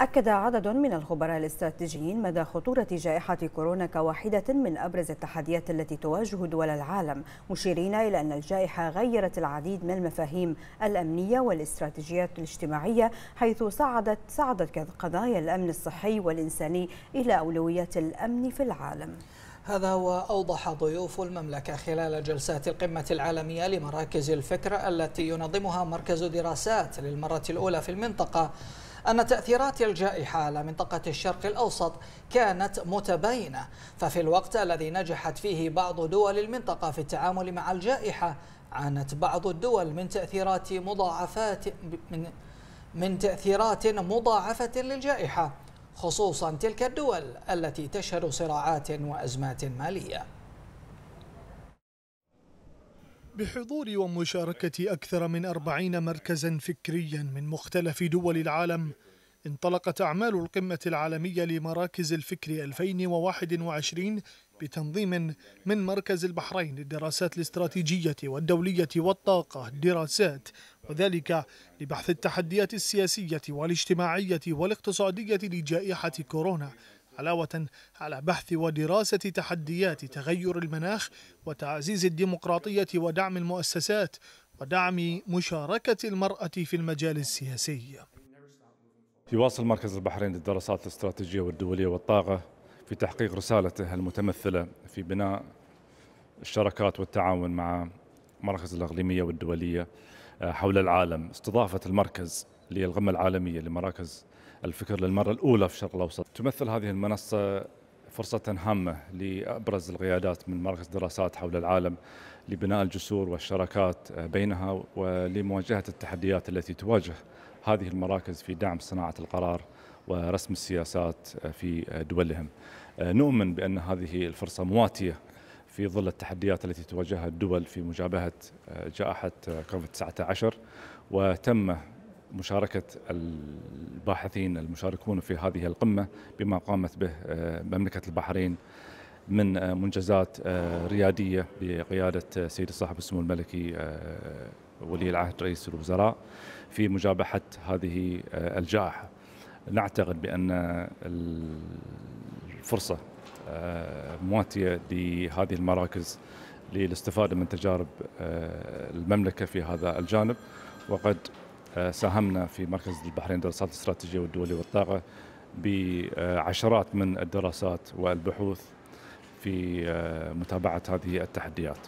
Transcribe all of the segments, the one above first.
أكد عدد من الخبراء الاستراتيجيين مدى خطورة جائحة كورونا كواحدة من أبرز التحديات التي تواجه دول العالم مشيرين إلى أن الجائحة غيرت العديد من المفاهيم الأمنية والاستراتيجيات الاجتماعية حيث صعدت صعدت قضايا الأمن الصحي والإنساني إلى أولويات الأمن في العالم هذا وأوضح ضيوف المملكة خلال جلسات القمة العالمية لمراكز الفكر التي ينظمها مركز دراسات للمرة الأولى في المنطقة أن تأثيرات الجائحة على منطقة الشرق الأوسط كانت متباينة ففي الوقت الذي نجحت فيه بعض دول المنطقة في التعامل مع الجائحة عانت بعض الدول من تأثيرات مضاعفات من من تأثيرات مضاعفة للجائحة خصوصا تلك الدول التي تشهد صراعات وأزمات مالية بحضور ومشاركة أكثر من أربعين مركزا فكريا من مختلف دول العالم انطلقت أعمال القمة العالمية لمراكز الفكر 2021 بتنظيم من مركز البحرين للدراسات الاستراتيجية والدولية والطاقة دراسات وذلك لبحث التحديات السياسية والاجتماعية والاقتصادية لجائحة كورونا علاوة على بحث ودراسة تحديات تغير المناخ وتعزيز الديمقراطية ودعم المؤسسات ودعم مشاركة المرأة في المجال السياسي يواصل مركز البحرين للدراسات الاستراتيجية والدولية والطاقة في تحقيق رسالته المتمثلة في بناء الشراكات والتعاون مع مراكز الأقليمية والدولية حول العالم استضافة المركز للغمة العالمية لمراكز الفكر للمرة الأولى في الشرق الأوسط تمثل هذه المنصة فرصة هامة لأبرز القيادات من مراكز دراسات حول العالم لبناء الجسور والشراكات بينها ولمواجهة التحديات التي تواجه هذه المراكز في دعم صناعة القرار ورسم السياسات في دولهم نؤمن بأن هذه الفرصة مواتية في ظل التحديات التي تواجهها الدول في مجابهة جائحة كوفيد 19 وتم مشاركة الباحثين المشاركون في هذه القمة بما قامت به آه، مملكة البحرين من آه، منجزات آه، ريادية بقيادة سيد صاحب السمو الملكي ولي العهد رئيس الوزراء في مجابحة هذه الجائحة نعتقد بأن الفرصة مواتية لهذه المراكز للاستفادة من تجارب المملكة في هذا الجانب وقد آه، ساهمنا في مركز البحرين للدراسات الاستراتيجيه والدولي والطاقه بعشرات من الدراسات والبحوث في آه، متابعه هذه التحديات.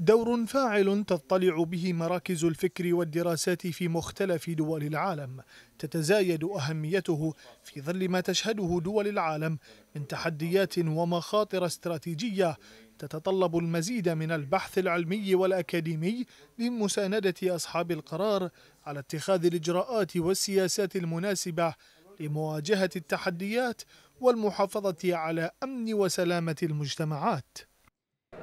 دور فاعل تطلع به مراكز الفكر والدراسات في مختلف دول العالم تتزايد اهميته في ظل ما تشهده دول العالم من تحديات ومخاطر استراتيجيه تتطلب المزيد من البحث العلمي والأكاديمي لمساندة أصحاب القرار على اتخاذ الإجراءات والسياسات المناسبة لمواجهة التحديات والمحافظة على أمن وسلامة المجتمعات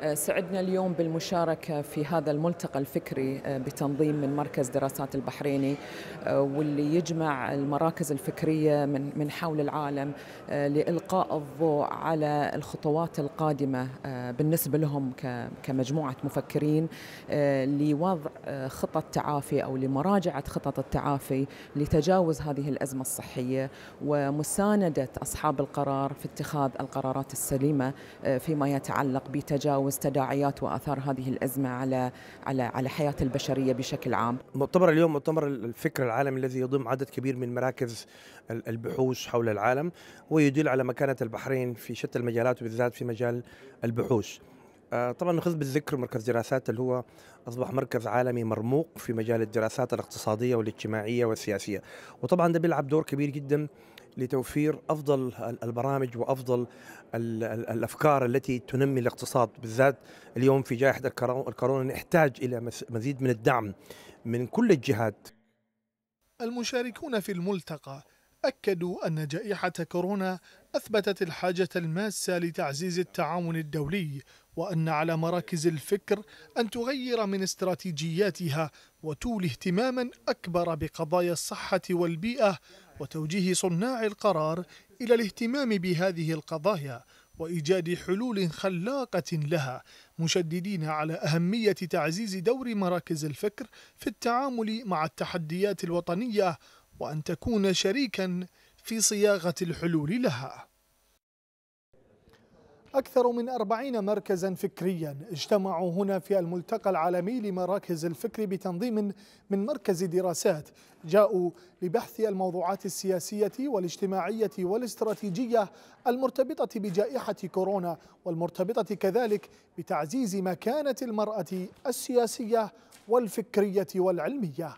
آه، سعدنا اليوم بالمشاركة في هذا الملتقى الفكري آه، بتنظيم من مركز دراسات البحريني آه، واللي يجمع المراكز الفكرية من من حول العالم لإلقاء الضوء على الخطوات القادمة بالنسبة لهم كمجموعة مفكرين لوضع خطط تعافي أو لمراجعة خطط التعافي لتجاوز هذه الأزمة الصحية ومساندة أصحاب القرار في اتخاذ القرارات السليمة فيما يتعلق بتجاوز تجاوز تداعيات واثار هذه الازمه على على على حياه البشريه بشكل عام؟ مؤتمر اليوم مؤتمر الفكر العالمي الذي يضم عدد كبير من مراكز البحوث حول العالم ويدل على مكانه البحرين في شتى المجالات وبالذات في مجال البحوث. آه، طبعا نخذ بالذكر مركز دراسات اللي هو اصبح مركز عالمي مرموق في مجال الدراسات الاقتصاديه والاجتماعيه والسياسيه وطبعا ده بيلعب دور كبير جدا لتوفير افضل البرامج وافضل الافكار التي تنمي الاقتصاد بالذات اليوم في جائحه الكورونا نحتاج الى مزيد من الدعم من كل الجهات المشاركون في الملتقى أكدوا أن جائحة كورونا أثبتت الحاجة الماسة لتعزيز التعاون الدولي وأن على مراكز الفكر أن تغير من استراتيجياتها وتولي اهتماما أكبر بقضايا الصحة والبيئة وتوجيه صناع القرار إلى الاهتمام بهذه القضايا وإيجاد حلول خلاقة لها مشددين على أهمية تعزيز دور مراكز الفكر في التعامل مع التحديات الوطنية وأن تكون شريكا في صياغة الحلول لها أكثر من أربعين مركزا فكريا اجتمعوا هنا في الملتقى العالمي لمراكز الفكر بتنظيم من مركز دراسات جاءوا لبحث الموضوعات السياسية والاجتماعية والاستراتيجية المرتبطة بجائحة كورونا والمرتبطة كذلك بتعزيز مكانة المرأة السياسية والفكرية والعلمية